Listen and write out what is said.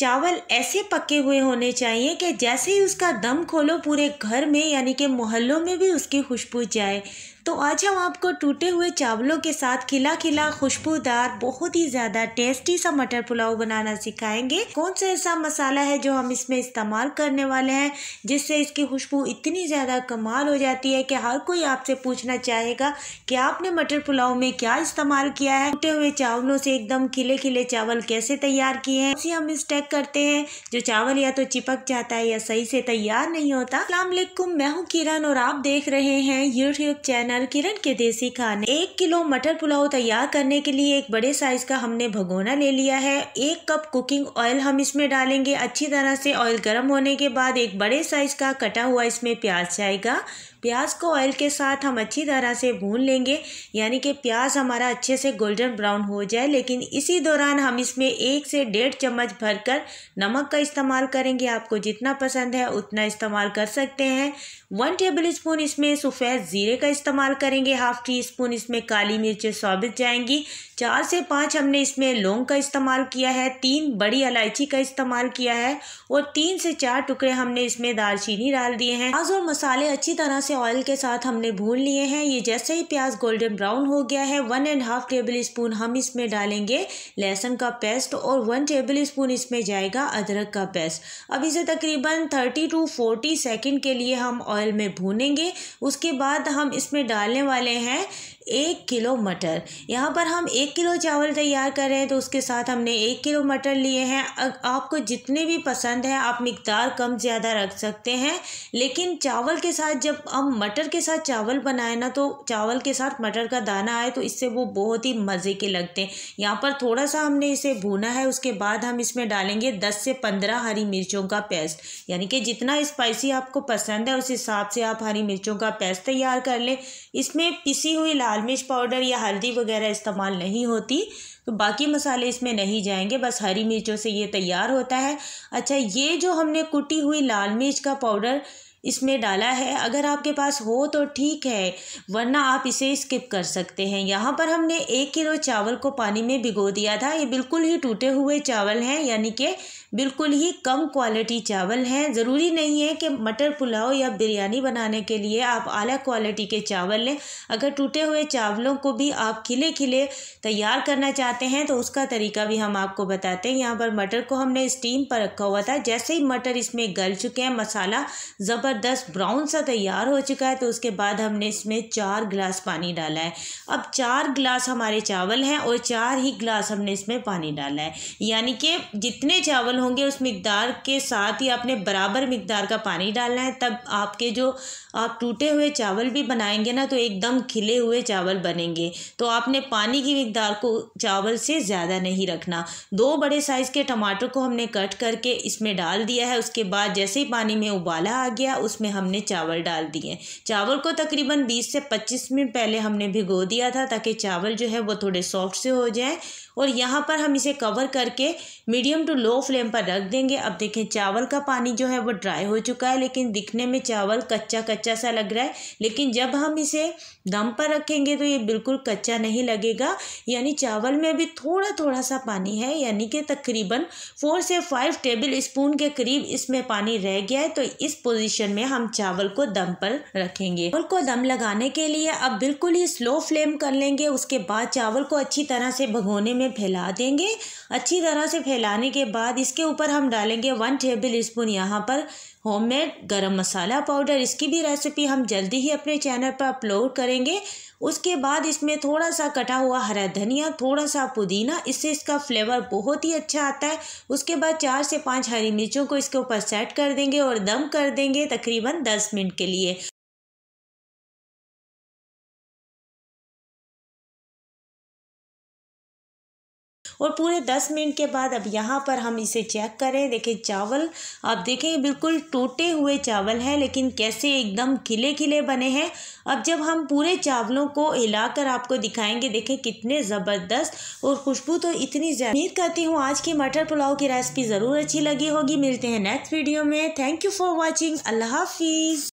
चावल ऐसे पके हुए होने चाहिए कि जैसे ही उसका दम खोलो पूरे घर में यानी कि मोहल्लों में भी उसकी खुशबू जाए तो आज हम आपको टूटे हुए चावलों के साथ खिला खिला खुशबूदार बहुत ही ज़्यादा टेस्टी सा मटर पुलाव बनाना सिखाएंगे कौन सा ऐसा मसाला है जो हम इसमें इस्तेमाल करने वाले हैं जिससे इसकी खुशबू इतनी ज़्यादा कमाल हो जाती है कि हर कोई आपसे पूछना चाहेगा कि आपने मटर पुलाव में क्या इस्तेमाल किया है टूटे हुए चावलों से एकदम खिले खिले चावल कैसे तैयार किए हैं उसे हम मिस्टेक करते हैं जो चावल या तो चिपक जाता है या सही से तैयार नहीं होता अल्लाम मैं हूँ किरण और आप देख रहे हैं यूट्यूब चैनल चैनल किरण के देसी खाने एक किलो मटर पुलाव तैयार करने के लिए एक बड़े साइज का हमने भगोना ले लिया है एक कप कुकिंग ऑयल हम इसमें डालेंगे अच्छी तरह से ऑयल गर्म होने के बाद एक बड़े साइज का कटा हुआ इसमें प्याज जाएगा प्याज को ऑयल के साथ हम अच्छी तरह से भून लेंगे यानी कि प्याज हमारा अच्छे से गोल्डन ब्राउन हो जाए लेकिन इसी दौरान हम इसमें एक से डेढ़ चम्मच भरकर नमक का इस्तेमाल करेंगे आपको जितना पसंद है उतना इस्तेमाल कर सकते हैं वन टेबल स्पून इसमें सफ़ेद ज़ीरे का इस्तेमाल करेंगे हाफ़ टी स्पून इसमें काली मिर्च साबित जाएंगी चार से पाँच हमने इसमें लौंग का इस्तेमाल किया है तीन बड़ी इलायची का इस्तेमाल किया है और तीन से चार टुकड़े हमने इसमें दालचीनी डाल दिए हैं प्याज और मसाले अच्छी तरह से ऑयल के साथ हमने भून लिए हैं ये जैसे ही प्याज गोल्डन ब्राउन हो गया है one and half tablespoon हम इसमें डालेंगे लहसुन का पेस्ट और वन टेबल स्पून इसमें जाएगा अदरक का पेस्ट अब इसे तकरीबन थर्टी टू फोर्टी सेकेंड के लिए हम ऑयल में भूनेंगे उसके बाद हम इसमें डालने वाले हैं एक किलो मटर यहाँ पर हम एक किलो चावल तैयार कर रहे हैं तो उसके साथ हमने एक किलो मटर लिए हैं आपको जितने भी पसंद है आप मकदार कम ज़्यादा रख सकते हैं लेकिन चावल के साथ जब हम मटर के साथ चावल बनाए ना तो चावल के साथ मटर का दाना आए तो इससे वो बहुत ही मज़े के लगते हैं यहाँ पर थोड़ा सा हमने इसे भूना है उसके बाद हम इसमें डालेंगे दस से पंद्रह हरी मिर्चों का पेस्ट यानी कि जितना स्पाइसी आपको पसंद है उस हिसाब से आप हरी मिर्चों का पेस्ट तैयार कर लें इसमें पिसी हुई लाल लाल मिर्च पाउडर या हल्दी वगैरह इस्तेमाल नहीं होती तो बाकी मसाले इसमें नहीं जाएंगे बस हरी मिर्चों से ये तैयार होता है अच्छा ये जो हमने कुटी हुई लाल मिर्च का पाउडर इसमें डाला है अगर आपके पास हो तो ठीक है वरना आप इसे स्किप कर सकते हैं यहाँ पर हमने एक किलो चावल को पानी में भिगो दिया था ये बिल्कुल ही टूटे हुए चावल हैं यानी कि बिल्कुल ही कम क्वालिटी चावल हैं ज़रूरी नहीं है कि मटर पुलाव या बिरयानी बनाने के लिए आप आला क्वालिटी के चावल लें अगर टूटे हुए चावलों को भी आप खिले खिले तैयार करना चाहते हैं तो उसका तरीका भी हम आपको बताते हैं यहाँ पर मटर को हमने स्टीम पर रखा हुआ था जैसे ही मटर इसमें गल चुके हैं मसाला ज़बर पर डस्ट ब्राउन सा तैयार हो चुका है तो उसके बाद हमने इसमें चार गिलास पानी डाला है अब चार गिलास हमारे चावल हैं और चार ही गिलास हमने इसमें पानी डाला है यानी कि जितने चावल होंगे उस मकदार के साथ ही आपने बराबर मकदार का पानी डालना है तब आपके जो आप टूटे हुए चावल भी बनाएंगे ना तो एकदम खिले हुए चावल बनेंगे तो आपने पानी की मकदार को चावल से ज़्यादा नहीं रखना दो बड़े साइज़ के टमाटर को हमने कट करके इसमें डाल दिया है उसके बाद जैसे ही पानी में उबाला आ गया उसमें हमने चावल डाल दिए चावल को तकरीबन 20 से 25 मिनट पहले हमने भिगो दिया था ताकि चावल जो है वो थोड़े सॉफ्ट से हो जाए और यहाँ पर हम इसे कवर करके मीडियम टू लो फ्लेम पर रख देंगे अब देखें चावल का पानी जो है वो ड्राई हो चुका है लेकिन दिखने में चावल कच्चा कच्चा सा लग रहा है लेकिन जब हम इसे दम पर रखेंगे तो ये बिल्कुल कच्चा नहीं लगेगा यानी चावल में भी थोड़ा थोड़ा सा पानी है यानी कि तकरीबन फोर से फाइव टेबल स्पून के करीब इसमें पानी रह गया है तो इस पोजिशन में हम चावल को दम पर रखेंगे चावल को दम लगाने के लिए अब बिल्कुल ही स्लो फ्लेम कर लेंगे उसके बाद चावल को अच्छी तरह से भगोने में में फैला देंगे अच्छी तरह से फैलाने के बाद इसके ऊपर हम डालेंगे वन टेबल स्पून यहाँ पर होममेड गरम मसाला पाउडर इसकी भी रेसिपी हम जल्दी ही अपने चैनल पर अपलोड करेंगे उसके बाद इसमें थोड़ा सा कटा हुआ हरा धनिया थोड़ा सा पुदीना इससे इसका फ्लेवर बहुत ही अच्छा आता है उसके बाद चार से पाँच हरी मिर्चों को इसके ऊपर सेट कर देंगे और दम कर देंगे तकरीबन दस मिनट के लिए और पूरे दस मिनट के बाद अब यहाँ पर हम इसे चेक करें देखें चावल आप देखें बिल्कुल टूटे हुए चावल हैं लेकिन कैसे एकदम खिले खिले बने हैं अब जब हम पूरे चावलों को हिलाकर आपको दिखाएंगे देखें कितने ज़बरदस्त और खुशबू तो इतनी ज़्यादा उम्मीद करती हूँ आज की मटर पुलाव की रेसिपी ज़रूर अच्छी लगी होगी मिलते हैं नेक्स्ट वीडियो में थैंक यू फॉर वॉचिंग अल्लाह हाफिज़